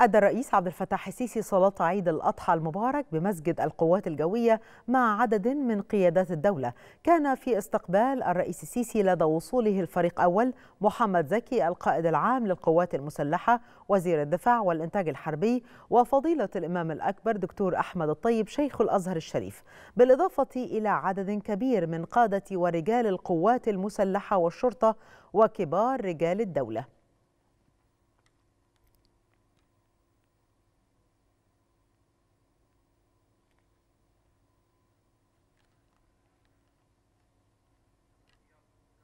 أدى الرئيس عبد الفتاح السيسي صلاة عيد الأضحى المبارك بمسجد القوات الجوية مع عدد من قيادات الدولة كان في استقبال الرئيس السيسي لدى وصوله الفريق أول محمد زكي القائد العام للقوات المسلحة وزير الدفاع والإنتاج الحربي وفضيلة الإمام الأكبر دكتور أحمد الطيب شيخ الأزهر الشريف بالإضافة إلى عدد كبير من قادة ورجال القوات المسلحة والشرطة وكبار رجال الدولة